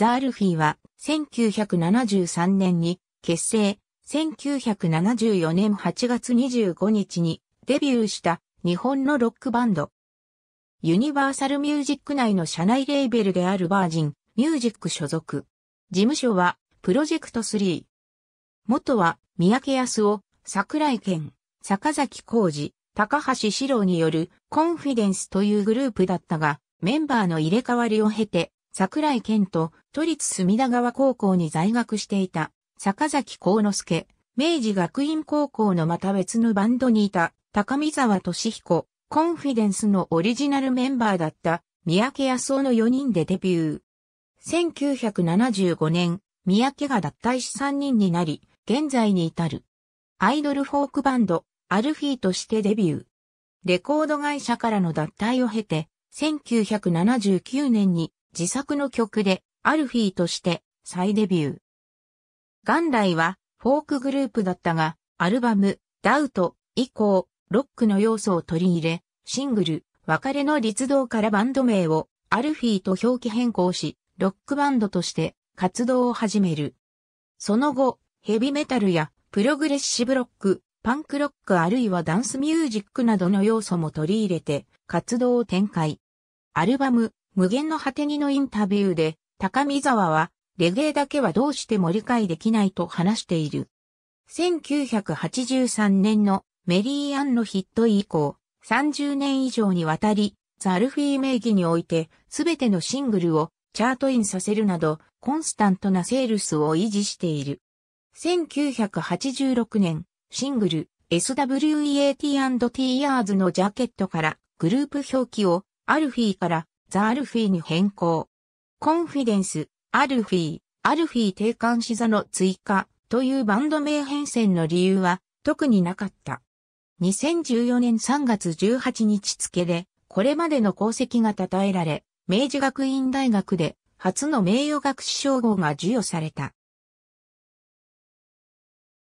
ザールフィーは1973年に結成、1974年8月25日にデビューした日本のロックバンド。ユニバーサルミュージック内の社内レーベルであるバージンミュージック所属。事務所はプロジェクト3。元は三宅康夫、桜井健、坂崎浩二、高橋史郎によるコンフィデンスというグループだったが、メンバーの入れ替わりを経て桜井健と都立隅田川高校に在学していた坂崎幸之助、明治学院高校のまた別のバンドにいた高見沢俊彦、コンフィデンスのオリジナルメンバーだった三宅康夫の4人でデビュー。1975年、三宅が脱退し3人になり、現在に至る。アイドルフォークバンド、アルフィーとしてデビュー。レコード会社からの脱退を経て、1979年に自作の曲でアルフィーとして再デビュー。元来はフォークグループだったが、アルバム、ダウト以降、ロックの要素を取り入れ、シングル、別れの立動からバンド名をアルフィーと表記変更し、ロックバンドとして活動を始める。その後、ヘビメタルやプログレッシブロック、パンクロックあるいはダンスミュージックなどの要素も取り入れて活動を展開。アルバム、無限の果てにのインタビューで、高見沢は、レゲエだけはどうしても理解できないと話している。1983年のメリーアンのヒット以降、30年以上にわたり、ザ・アルフィー名義において、すべてのシングルをチャートインさせるなど、コンスタントなセールスを維持している。1986年、シングル SWEAT&TRs のジャケットからグループ表記をアルフィーからザ・アルフィーに変更。コンフィデンス、アルフィー、アルフィー定冠詞座の追加というバンド名変遷の理由は特になかった。2014年3月18日付で、これまでの功績が称えられ、明治学院大学で初の名誉学士称号が授与された。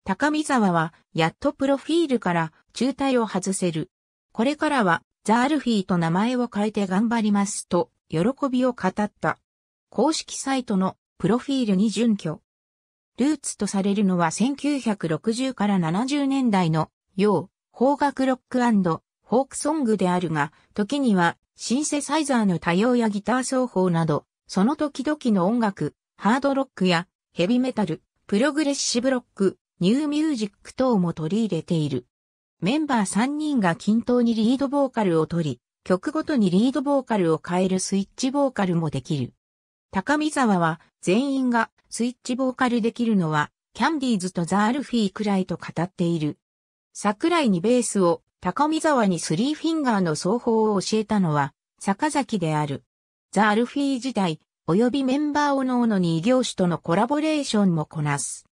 高見沢は、やっとプロフィールから中退を外せる。これからはザ・アルフィーと名前を変えて頑張りますと、喜びを語った。公式サイトのプロフィールに準拠。ルーツとされるのは1960から70年代の、う、邦楽ロックフォークソングであるが、時にはシンセサイザーの多様やギター奏法など、その時々の音楽、ハードロックやヘビメタル、プログレッシブロック、ニューミュージック等も取り入れている。メンバー3人が均等にリードボーカルを取り、曲ごとにリードボーカルを変えるスイッチボーカルもできる。高見沢は全員がスイッチボーカルできるのはキャンディーズとザ・アルフィーくらいと語っている。桜井にベースを、高見沢にスリーフィンガーの奏法を教えたのは坂崎である。ザ・アルフィー時代、及びメンバーおのおのに異業種とのコラボレーションもこなす。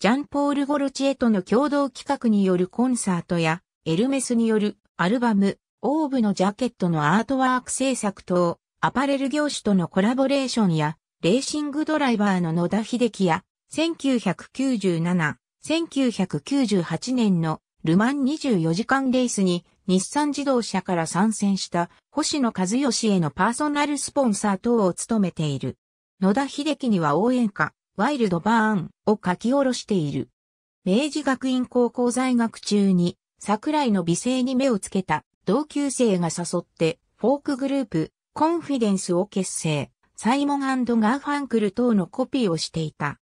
ジャンポール・ゴルチエとの共同企画によるコンサートや、エルメスによるアルバム、オーブのジャケットのアートワーク制作等、アパレル業種とのコラボレーションや、レーシングドライバーの野田秀樹や、1997、1998年のルマン24時間レースに日産自動車から参戦した星野和義へのパーソナルスポンサー等を務めている。野田秀樹には応援歌、ワイルドバーンを書き下ろしている。明治学院高校在学中に桜井の美声に目をつけた同級生が誘ってフォークグループコンフィデンスを結成、サイモンガーファンクル等のコピーをしていた。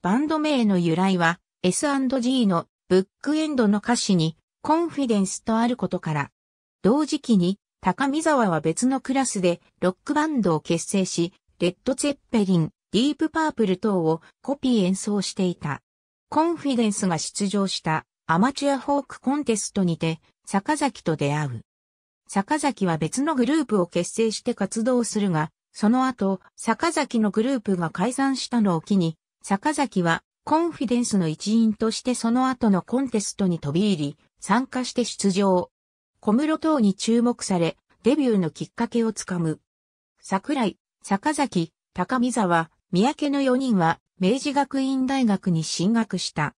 バンド名の由来は S&G のブックエンドの歌詞にコンフィデンスとあることから、同時期に高見沢は別のクラスでロックバンドを結成し、レッド・ツェッペリン、ディープパープル等をコピー演奏していた。コンフィデンスが出場したアマチュアフォークコンテストにて坂崎と出会う。坂崎は別のグループを結成して活動するが、その後、坂崎のグループが解散したのを機に、坂崎はコンフィデンスの一員としてその後のコンテストに飛び入り、参加して出場。小室等に注目され、デビューのきっかけをつかむ。桜井、坂崎、高見沢、三宅の4人は明治学院大学に進学した。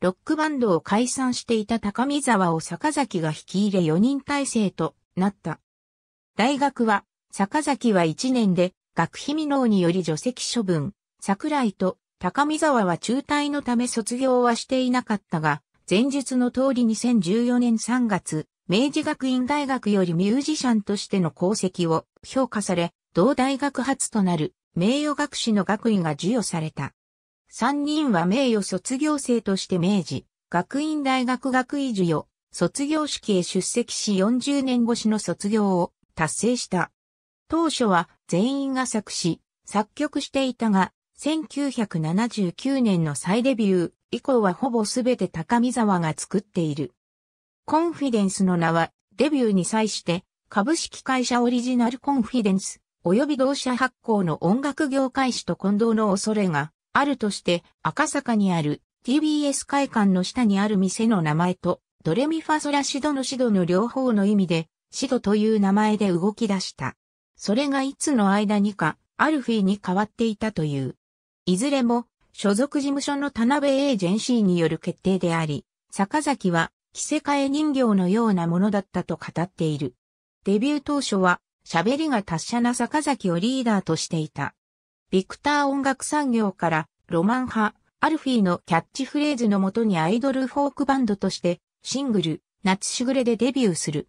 ロックバンドを解散していた高見沢を坂崎が引き入れ4人体制となった。大学は、坂崎は1年で学費未納により除籍処分、桜井と高見沢は中退のため卒業はしていなかったが、前述の通り2014年3月、明治学院大学よりミュージシャンとしての功績を評価され、同大学初となる名誉学士の学位が授与された。三人は名誉卒業生として明治、学院大学学位授与、卒業式へ出席し40年越しの卒業を達成した。当初は全員が作詞、作曲していたが、1979年の再デビュー以降はほぼすべて高見沢が作っている。コンフィデンスの名はデビューに際して株式会社オリジナルコンフィデンス及び同社発行の音楽業界誌と混同の恐れがあるとして、赤坂にある TBS 会館の下にある店の名前と、ドレミファソラシドのシドの両方の意味で、シドという名前で動き出した。それがいつの間にか、アルフィーに変わっていたという。いずれも、所属事務所の田辺エージェンシーによる決定であり、坂崎は、着せ替え人形のようなものだったと語っている。デビュー当初は、喋りが達者な坂崎をリーダーとしていた。ビクター音楽産業からロマン派、アルフィーのキャッチフレーズのもとにアイドルフォークバンドとしてシングル、夏しぐれでデビューする。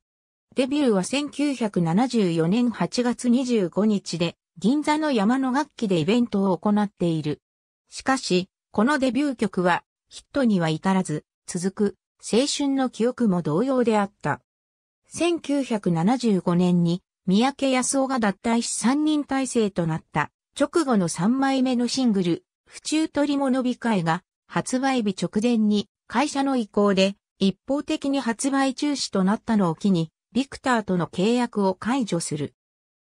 デビューは1974年8月25日で銀座の山の楽器でイベントを行っている。しかし、このデビュー曲はヒットには至らず、続く青春の記憶も同様であった。1975年に三宅康夫が脱退し3人体制となった直後の3枚目のシングル、府中取り物控えが発売日直前に会社の意向で一方的に発売中止となったのを機に、ビクターとの契約を解除する。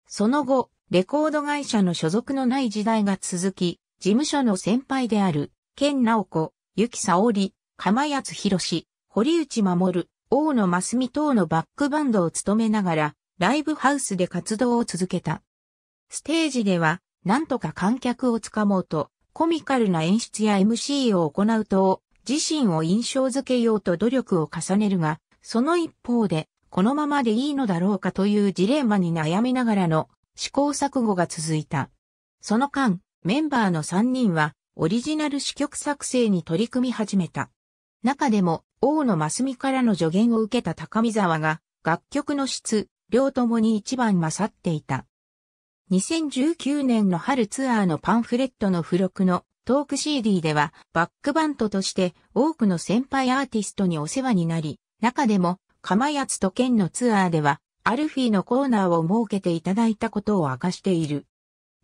その後、レコード会社の所属のない時代が続き、事務所の先輩である、健直子、ゆきさおり、釜安博堀内守、大野真澄等のバックバンドを務めながら、ライブハウスで活動を続けた。ステージでは、なんとか観客をつかもうと、コミカルな演出や MC を行うと、自身を印象づけようと努力を重ねるが、その一方で、このままでいいのだろうかというジレンマに悩みながらの試行錯誤が続いた。その間、メンバーの3人は、オリジナル詩曲作成に取り組み始めた。中でも、大野増美からの助言を受けた高見沢が、楽曲の質、両ともに一番勝っていた。2019年の春ツアーのパンフレットの付録のトーク CD ではバックバントとして多くの先輩アーティストにお世話になり、中でも、かまやつと県のツアーでは、アルフィーのコーナーを設けていただいたことを明かしている。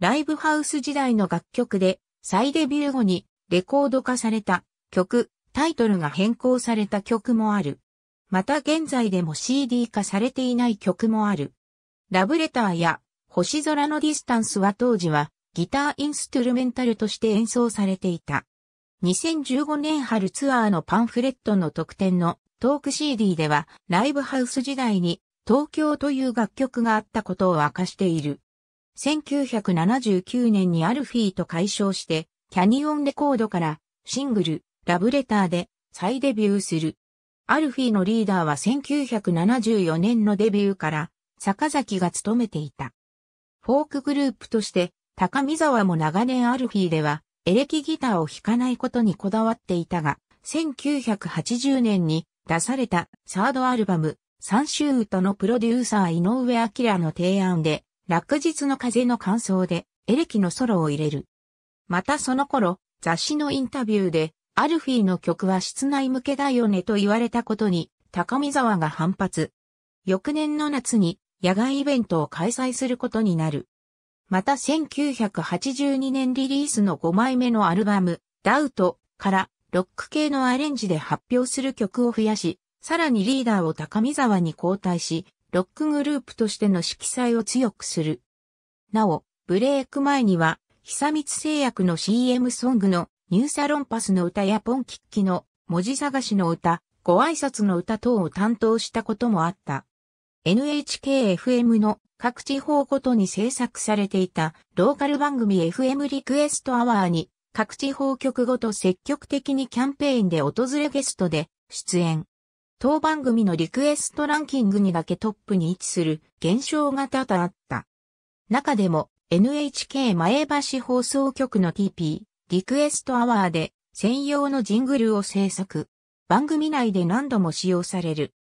ライブハウス時代の楽曲で、再デビュー後にレコード化された曲、タイトルが変更された曲もある。また現在でも CD 化されていない曲もある。ラブレターや星空のディスタンスは当時はギターインストゥルメンタルとして演奏されていた。2015年春ツアーのパンフレットの特典のトーク CD ではライブハウス時代に東京という楽曲があったことを明かしている。1979年にアルフィーと解消してキャニオンレコードからシングルラブレターで再デビューする。アルフィーのリーダーは1974年のデビューから坂崎が務めていた。フォークグループとして高見沢も長年アルフィーではエレキギターを弾かないことにこだわっていたが、1980年に出されたサードアルバム三州歌のプロデューサー井上明の提案で落日の風の感想でエレキのソロを入れる。またその頃、雑誌のインタビューでアルフィーの曲は室内向けだよねと言われたことに、高見沢が反発。翌年の夏に野外イベントを開催することになる。また1982年リリースの5枚目のアルバム、ダウトからロック系のアレンジで発表する曲を増やし、さらにリーダーを高見沢に交代し、ロックグループとしての色彩を強くする。なお、ブレイク前には、久光製薬の CM ソングのニューサロンパスの歌やポンキッキの文字探しの歌、ご挨拶の歌等を担当したこともあった。NHKFM の各地方ごとに制作されていたローカル番組 FM リクエストアワーに各地方局ごと積極的にキャンペーンで訪れゲストで出演。当番組のリクエストランキングにだけトップに位置する現象が多々あった。中でも NHK 前橋放送局の TP リクエストアワーで専用のジングルを制作。番組内で何度も使用される。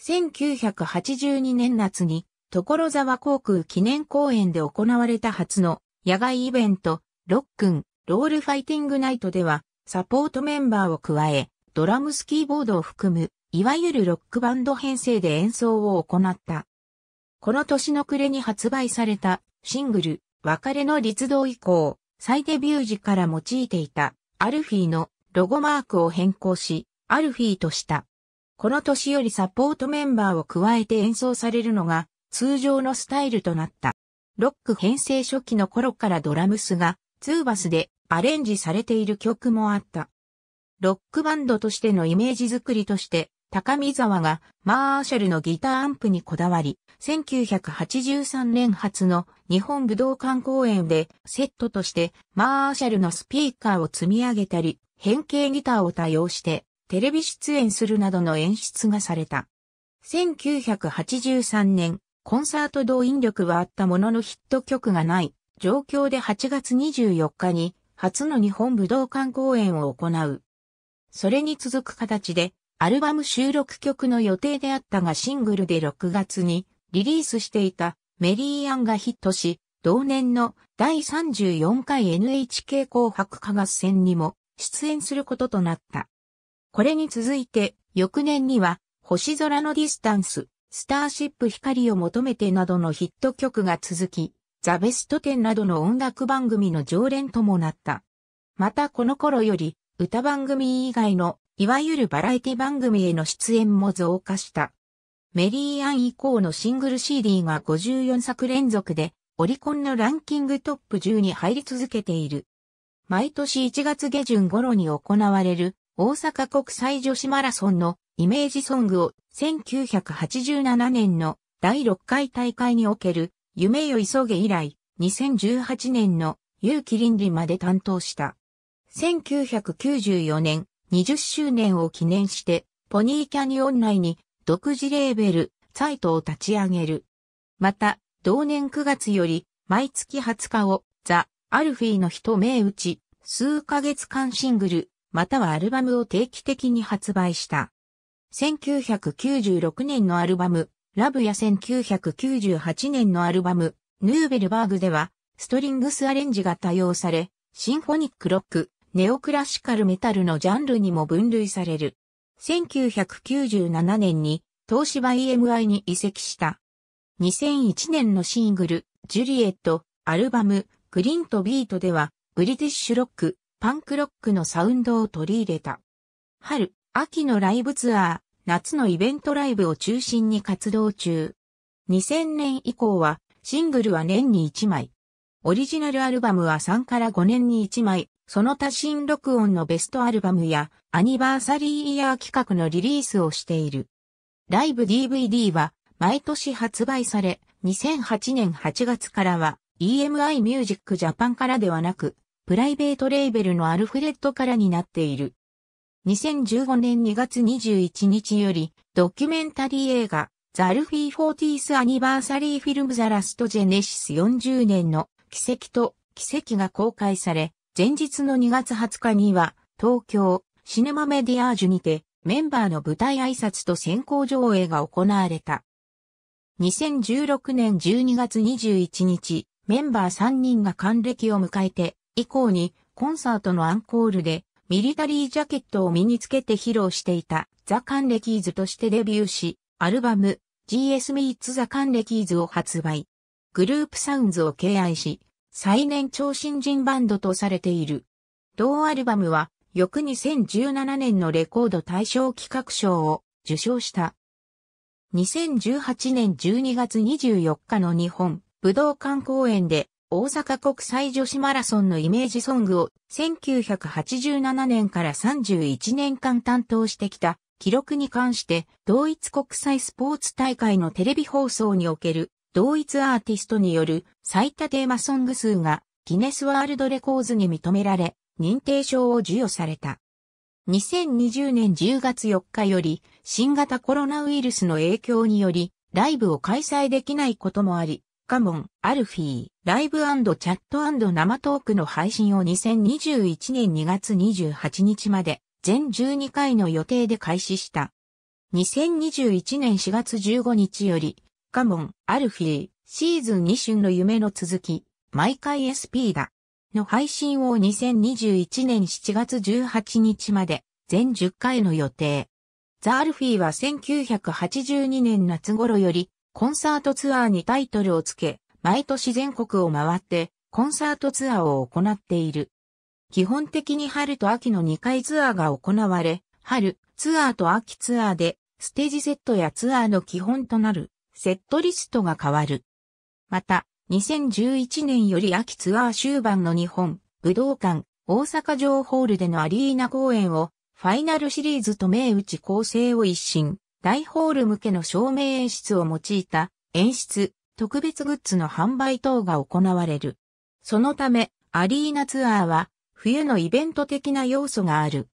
1982年夏に所沢航空記念公園で行われた初の野外イベント、ロックン、ロールファイティングナイトではサポートメンバーを加え、ドラムスキーボードを含む、いわゆるロックバンド編成で演奏を行った。この年の暮れに発売されたシングル、別れの立道以降、再デビュー時から用いていたアルフィーのロゴマークを変更し、アルフィーとした。この年よりサポートメンバーを加えて演奏されるのが通常のスタイルとなった。ロック編成初期の頃からドラムスがツーバスでアレンジされている曲もあった。ロックバンドとしてのイメージ作りとして高見沢がマーシャルのギターアンプにこだわり、1983年初の日本武道館公演でセットとしてマーシャルのスピーカーを積み上げたり、変形ギターを多用してテレビ出演するなどの演出がされた。1983年、コンサート動員力はあったもののヒット曲がない状況で8月24日に初の日本武道館公演を行う。それに続く形でアルバム収録曲の予定であったがシングルで6月にリリースしていたメリーアンがヒットし、同年の第34回 NHK 紅白歌合戦にも出演することとなった。これに続いて、翌年には、星空のディスタンス、スターシップ光を求めてなどのヒット曲が続き、ザ・ベスト10などの音楽番組の常連ともなった。またこの頃より、歌番組以外のいわゆるバラエティ番組への出演も増加した。メリーアン以降のシングル CD が54作連続で、オリコンのランキングトップ10に入り続けている。毎年1月下旬頃に行われる大阪国際女子マラソンのイメージソングを1987年の第6回大会における夢よ急げ以来2018年の勇気倫理まで担当した。1994年20周年を記念して、ポニーキャニオン内に独自レーベル、サイトを立ち上げる。また、同年9月より、毎月20日を、ザ・アルフィーの人名打ち、数ヶ月間シングル、またはアルバムを定期的に発売した。1996年のアルバム、ラブや1998年のアルバム、ヌーベルバーグでは、ストリングスアレンジが多用され、シンフォニックロック、ネオクラシカルメタルのジャンルにも分類される。1997年に東芝 EMI に移籍した。2001年のシングル、ジュリエット、アルバム、グリントビートでは、ブリティッシュロック、パンクロックのサウンドを取り入れた。春、秋のライブツアー、夏のイベントライブを中心に活動中。2000年以降は、シングルは年に1枚。オリジナルアルバムは3から5年に1枚、その他新録音のベストアルバムやアニバーサリーイヤー企画のリリースをしている。ライブ DVD は毎年発売され、2008年8月からは EMI Music Japan からではなく、プライベートレーベルのアルフレッドからになっている。2015年2月21日より、ドキュメンタリー映画、ザ・ルフィー・フォーティース・アニバーサリー・フィルム・ザ・ラスト・ジェネシス40年の奇跡と奇跡が公開され、前日の2月20日には、東京、シネマメディアージュにて、メンバーの舞台挨拶と先行上映が行われた。2016年12月21日、メンバー3人が還暦を迎えて、以降にコンサートのアンコールで、ミリタリージャケットを身につけて披露していたザ・カンレキーズとしてデビューし、アルバム GS Meets ザ・カンレキーズを発売。グループサウンズを敬愛し、最年長新人バンドとされている。同アルバムは、翌2017年のレコード大賞企画賞を受賞した。2018年12月24日の日本武道館公演で大阪国際女子マラソンのイメージソングを1987年から31年間担当してきた記録に関して同一国際スポーツ大会のテレビ放送における同一アーティストによる最多テーマソング数がギネスワールドレコーズに認められ、認定証を授与された。2020年10月4日より新型コロナウイルスの影響によりライブを開催できないこともあり、カモン、アルフィー、ライブチャット生トークの配信を2021年2月28日まで全12回の予定で開始した。2021年4月15日より家門、アルフィー、シーズン2春の夢の続き、毎回 SP だ。の配信を2021年7月18日まで、全10回の予定。ザ・アルフィーは1982年夏頃より、コンサートツアーにタイトルをつけ、毎年全国を回って、コンサートツアーを行っている。基本的に春と秋の2回ツアーが行われ、春、ツアーと秋ツアーで、ステージセットやツアーの基本となるセットリストが変わる。また、2011年より秋ツアー終盤の日本、武道館、大阪城ホールでのアリーナ公演を、ファイナルシリーズと銘打ち構成を一新、大ホール向けの照明演出を用いた演出、特別グッズの販売等が行われる。そのため、アリーナツアーは冬のイベント的な要素がある。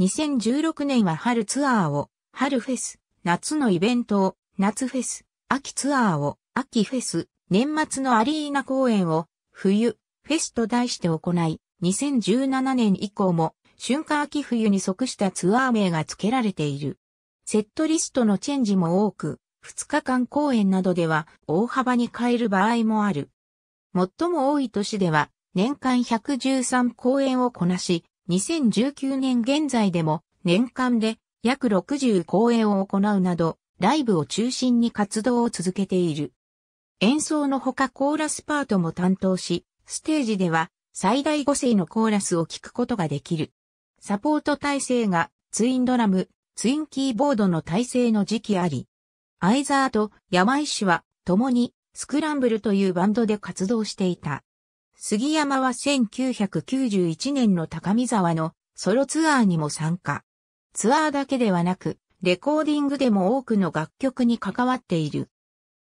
2016年は春ツアーを、春フェス、夏のイベントを、夏フェス、秋ツアーを、秋フェス、年末のアリーナ公演を、冬、フェスと題して行い、2017年以降も、春夏秋冬に即したツアー名が付けられている。セットリストのチェンジも多く、2日間公演などでは大幅に変える場合もある。最も多い年では、年間113公演をこなし、2019年現在でも年間で約60公演を行うなど、ライブを中心に活動を続けている。演奏のほかコーラスパートも担当し、ステージでは最大5声のコーラスを聴くことができる。サポート体制がツインドラム、ツインキーボードの体制の時期あり、アイザーと山石氏は共にスクランブルというバンドで活動していた。杉山は1991年の高見沢のソロツアーにも参加。ツアーだけではなく、レコーディングでも多くの楽曲に関わっている。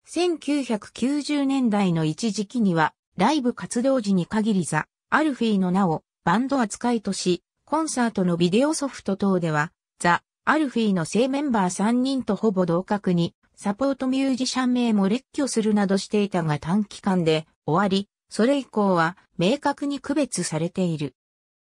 1990年代の一時期には、ライブ活動時に限りザ・アルフィーの名をバンド扱いとし、コンサートのビデオソフト等では、ザ・アルフィーの正メンバー3人とほぼ同格に、サポートミュージシャン名も列挙するなどしていたが短期間で終わり、それ以降は明確に区別されている。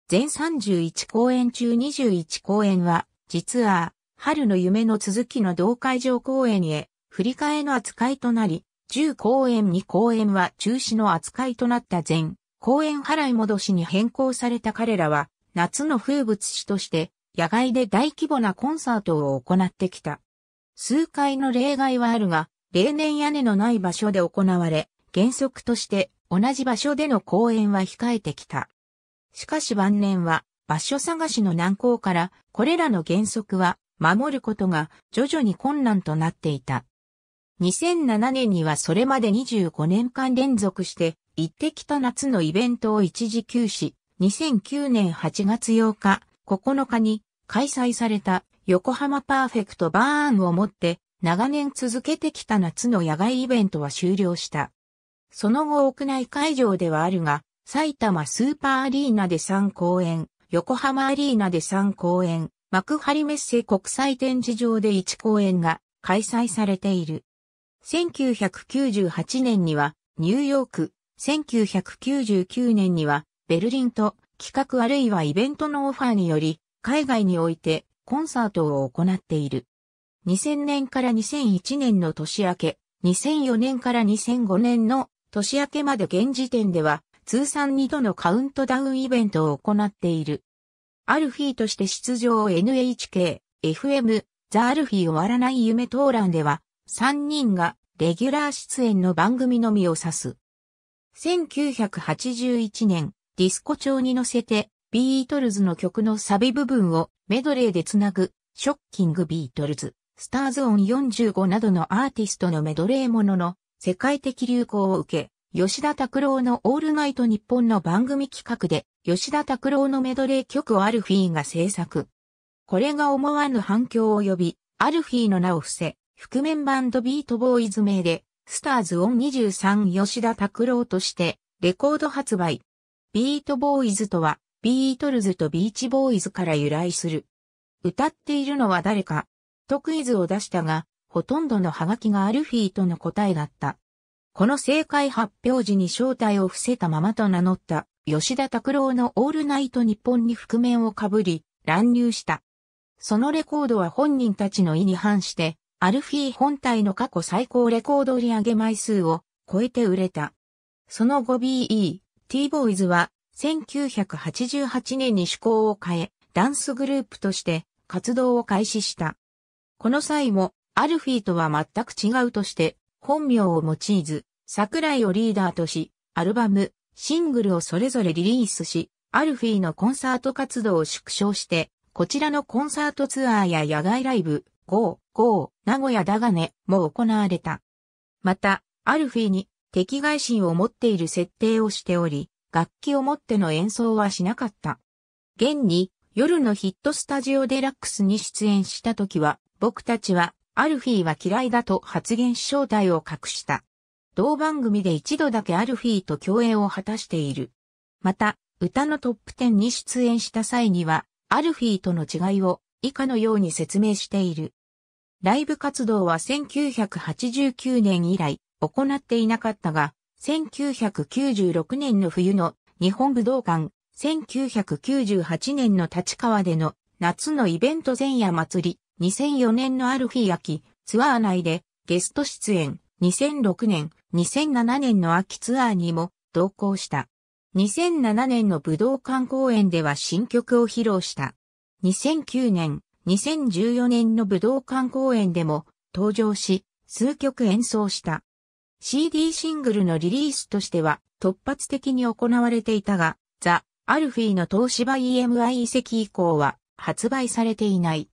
全31公演中21公演は、実は春の夢の続きの同会場公演へ、振り替えの扱いとなり、10公演2公演は中止の扱いとなった前、公演払い戻しに変更された彼らは、夏の風物詩として、野外で大規模なコンサートを行ってきた。数回の例外はあるが、例年屋根のない場所で行われ、原則として同じ場所での公演は控えてきた。しかし晩年は場所探しの難航から、これらの原則は守ることが徐々に困難となっていた。2007年にはそれまで25年間連続して行ってきた夏のイベントを一時休止、2009年8月8日、9日に開催された横浜パーフェクトバーンをもって長年続けてきた夏の野外イベントは終了した。その後屋内会場ではあるが、埼玉スーパーアリーナで3公演、横浜アリーナで3公演、幕張メッセ国際展示場で1公演が開催されている。1998年にはニューヨーク、1999年にはベルリンと企画あるいはイベントのオファーにより海外においてコンサートを行っている。2000年から2001年の年明け、2004年から2005年の年明けまで現時点では通算2度のカウントダウンイベントを行っている。アルフィーとして出場を NHK、FM、ザ・アルフィー終わらない夢討論では、3人がレギュラー出演の番組のみを指す。1981年、ディスコ調に乗せて、ビートルズの曲のサビ部分をメドレーでつなぐ、ショッキングビートルズ、スターズオン45などのアーティストのメドレーものの世界的流行を受け、吉田拓郎のオールナイト日本の番組企画で吉田拓郎のメドレー曲をアルフィーが制作。これが思わぬ反響を呼び、アルフィーの名を伏せ、覆面バンドビートボーイズ名で、スターズオン23吉田拓郎として、レコード発売。ビートボーイズとは、ビートルズとビーチボーイズから由来する。歌っているのは誰か、とクイズを出したが、ほとんどのハガキがアルフィーとの答えだった。この正解発表時に正体を伏せたままと名乗った吉田拓郎のオールナイト日本に覆面をかぶり、乱入した。そのレコードは本人たちの意に反して、アルフィー本体の過去最高レコード売上枚数を超えて売れた。その後 BE、T-Boys は1988年に趣向を変え、ダンスグループとして活動を開始した。この際も、アルフィーとは全く違うとして、本名を用いず、桜井をリーダーとし、アルバム、シングルをそれぞれリリースし、アルフィーのコンサート活動を縮小して、こちらのコンサートツアーや野外ライブ、GO、GO、名古屋ダガネも行われた。また、アルフィーに敵外心を持っている設定をしており、楽器を持っての演奏はしなかった。現に、夜のヒットスタジオデラックスに出演した時は、僕たちは、アルフィーは嫌いだと発言し正体を隠した。同番組で一度だけアルフィーと共演を果たしている。また、歌のトップ10に出演した際には、アルフィーとの違いを以下のように説明している。ライブ活動は1989年以来行っていなかったが、1996年の冬の日本武道館、1998年の立川での夏のイベント前夜祭り、2004年のアルフィー秋ツアー内でゲスト出演、2006年2007年の秋ツアーにも同行した。2007年の武道館公演では新曲を披露した。2009年、2014年の武道館公演でも登場し、数曲演奏した。CD シングルのリリースとしては突発的に行われていたが、ザ・アルフィーの東芝 EMI 遺跡以降は発売されていない。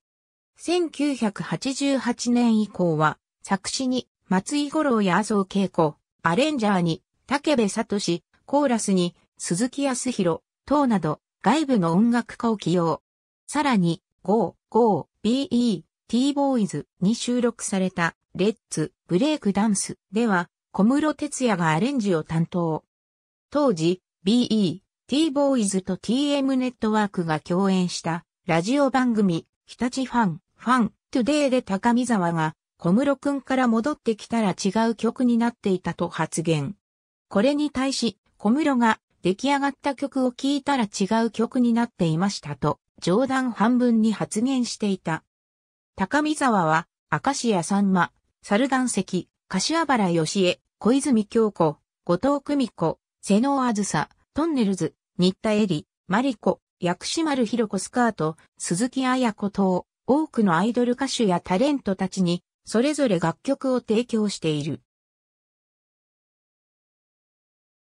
1988年以降は作詞に松井五郎や麻生恵子、アレンジャーに、竹部聡、コーラスに、鈴木康弘、等など、外部の音楽家を起用。さらに、GO、GO、BE、T-Boys に収録された、レッツ、ブレイクダンスでは、小室哲也がアレンジを担当。当時、BE、T-Boys と TM ネットワークが共演した、ラジオ番組、日立ファン、ファン、トゥデイで高見沢が、小室くんから戻ってきたら違う曲になっていたと発言。これに対し、小室が出来上がった曲を聴いたら違う曲になっていましたと、冗談半分に発言していた。高見沢は、明石家さんま、猿岩石、柏原義恵、小泉京子、後藤久美子、瀬能あずさ、トンネルズ、新田恵里、マリコ、薬師丸ひろ子スカート、鈴木彩子等、多くのアイドル歌手やタレントたちにそれぞれ楽曲を提供している。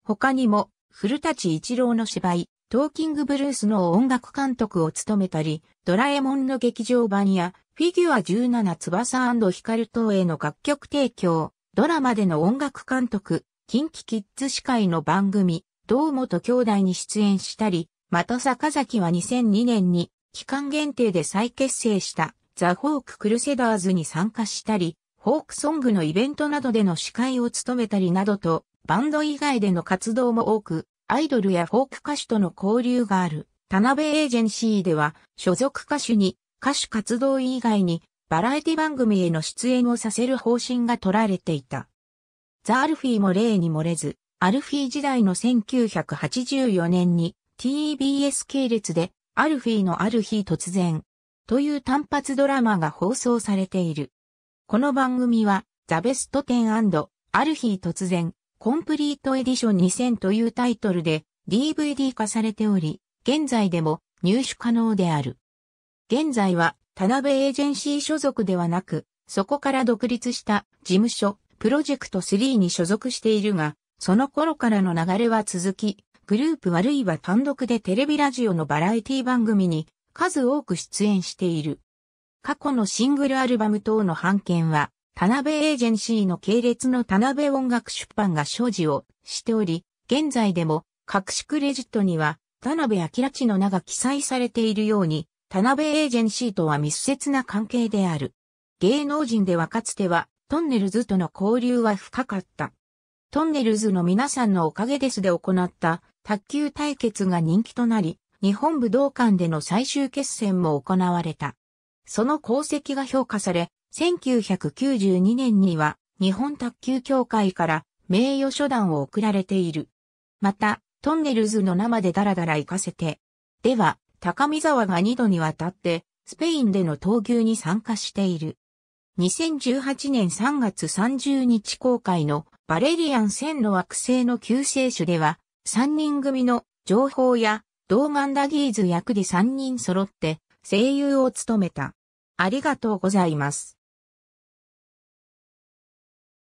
他にも、古舘一郎の芝居、トーキングブルースの音楽監督を務めたり、ドラえもんの劇場版や、フィギュア17翼光等への楽曲提供、ドラマでの音楽監督、近畿キッズ司会の番組、堂本兄弟に出演したり、また坂崎は2002年に期間限定で再結成したザ・フォーク・クルセダーズに参加したり、フォークソングのイベントなどでの司会を務めたりなどと、バンド以外での活動も多く、アイドルやフォーク歌手との交流がある、田辺エージェンシーでは、所属歌手に、歌手活動以外に、バラエティ番組への出演をさせる方針が取られていた。ザ・アルフィーも例に漏れず、アルフィー時代の1984年に TBS 系列でアルフィーのある日突然という単発ドラマが放送されている。この番組は、ザ・ベスト10ある日突然、コンプリートエディション2000というタイトルで DVD 化されており、現在でも入手可能である。現在は、田辺エージェンシー所属ではなく、そこから独立した事務所、プロジェクト3に所属しているが、その頃からの流れは続き、グループあるいは単独でテレビラジオのバラエティ番組に数多く出演している。過去のシングルアルバム等の版権は、田辺エージェンシーの系列の田辺音楽出版が所持をしており、現在でも各種クレジットには、田辺明地の名が記載されているように、田辺エージェンシーとは密接な関係である。芸能人ではかつては、トンネルズとの交流は深かった。トンネルズの皆さんのおかげですで行った卓球対決が人気となり、日本武道館での最終決戦も行われた。その功績が評価され、1992年には日本卓球協会から名誉初段を贈られている。また、トンネルズの生でダラダラ行かせて。では、高見沢が2度にわたって、スペインでの闘牛に参加している。2018年3月30日公開のバレリアン1000の惑星の救世主では、3人組の情報や童顔ダギーズ役で3人揃って声優を務めた。ありがとうございます。